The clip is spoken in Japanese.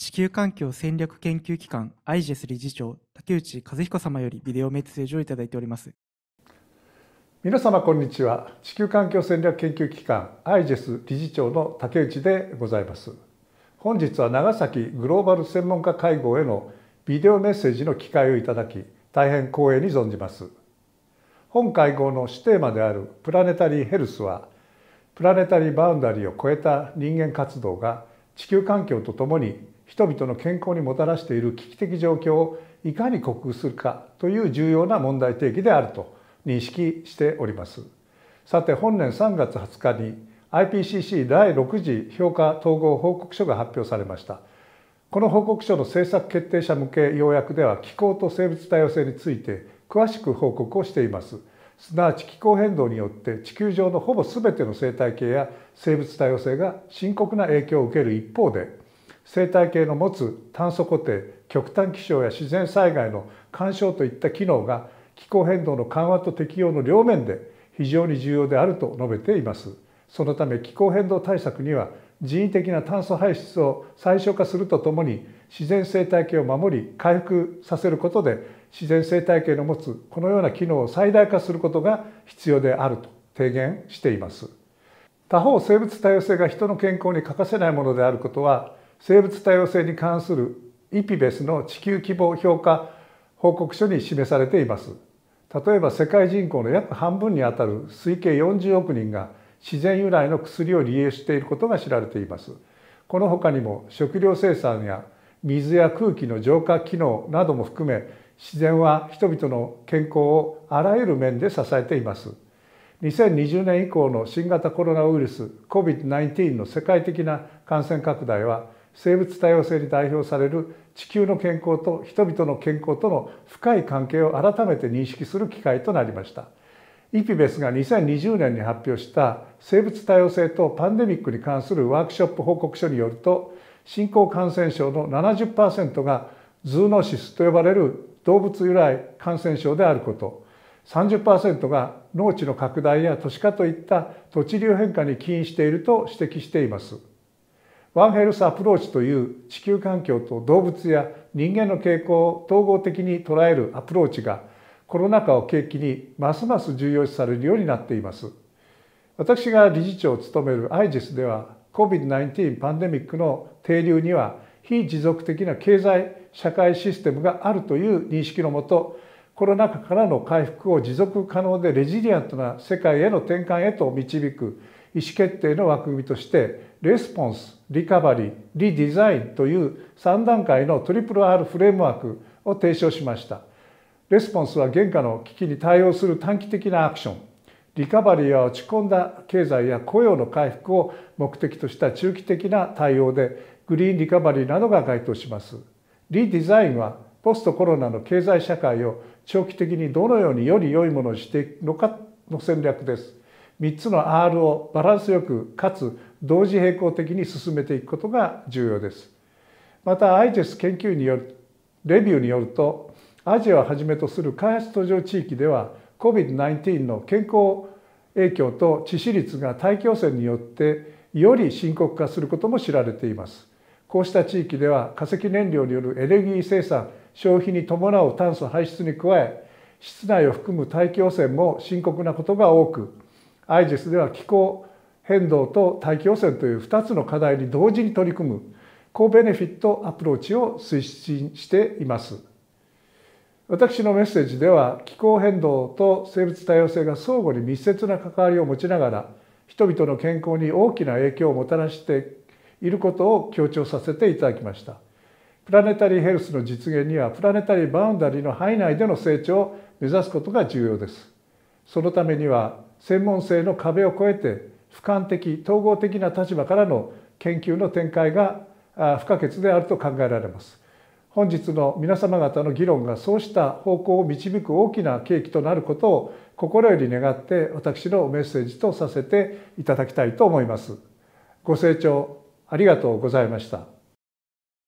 地球環境戦略研究機関 IGES 理事長竹内和彦様よりビデオメッセージをいただいております皆様こんにちは地球環境戦略研究機関 IGES 理事長の竹内でございます本日は長崎グローバル専門家会合へのビデオメッセージの機会をいただき大変光栄に存じます本会合の主テーマであるプラネタリーヘルスはプラネタリーバウンダリーを超えた人間活動が地球環境とともに人々の健康にもたらしている危機的状況をいかに克服するかという重要な問題提起であると認識しておりますさて本年3月20日に IPCC 第6次評価統合報告書が発表されましたこの報告書の政策決定者向け要約では気候と生物多様性について詳しく報告をしていますすなわち気候変動によって地球上のほぼ全ての生態系や生物多様性が深刻な影響を受ける一方で生態系の持つ炭素固定極端気象や自然災害の干渉といった機能が気候変動の緩和と適用の両面で非常に重要であると述べていますそのため気候変動対策には人為的な炭素排出を最小化するとともに自然生態系を守り回復させることで自然生態系の持つこのような機能を最大化することが必要であると提言しています他方生物多様性が人の健康に欠かせないものであることは生物多様性に関するイピベスの地球規模評価報告書に示されています例えば世界人口の約半分にあたる推計40億人が自然由来の薬を利用していることが知られていますこの他にも食料生産や水や空気の浄化機能なども含め自然は人々の健康をあらゆる面で支えています2020年以降の新型コロナウイルス COVID-19 の世界的な感染拡大は生物多様性に代表される地球の健康と人々の健康との深い関係を改めて認識する機会となりましたイピベスが2020年に発表した生物多様性とパンデミックに関するワークショップ報告書によると新興感染症の70%がズーノシスと呼ばれる動物由来感染症であること30%が農地の拡大や都市化といった土地流変化に起因していると指摘しています。ワンヘルスアプローチという地球環境と動物や人間の傾向を統合的に捉えるアプローチがコロナ禍を契機にますます重要視されるようになっています。私が理事長を務める IGES では COVID-19 パンデミックの停留には非持続的な経済社会システムがあるという認識のもとコロナ禍からの回復を持続可能でレジリアントな世界への転換へと導く意思決定の枠組みとしてレスポンスリカバリーリデザインという3段階の RRR フレームワークを提唱しましたレスポンスは現下の危機に対応する短期的なアクションリカバリーは落ち込んだ経済や雇用の回復を目的とした中期的な対応でグリーンリカバリーなどが該当しますリデザインはポストコロナの経済社会を長期的にどのようにより良いものにしていくのかの戦略です3つの R をバランスよくかつ同時並行的に進めていくことが重要です。また IGES 研究によるレビューによるとアジアをはじめとする開発途上地域では COVID-19 の健康影響と致死率が大気汚染によってより深刻化することも知られています。こうした地域では化石燃料によるエネルギー生産消費に伴う炭素排出に加え室内を含む大気汚染も深刻なことが多く IGES では気候変動と大気汚染という2つの課題に同時に取り組む高ベネフィットアプローチを推進しています。私のメッセージでは気候変動と生物多様性が相互に密接な関わりを持ちながら人々の健康に大きな影響をもたらしていることを強調させていただきましたプラネタリーヘルスの実現にはプラネタリーバウンダリーの範囲内での成長を目指すことが重要ですそのためには専門性の壁を越えて俯瞰的統合的な立場からの研究の展開が不可欠であると考えられます本日の皆様方の議論がそうした方向を導く大きな契機となることを心より願って私のメッセージとさせていただきたいと思いますご清聴ありがとうございました。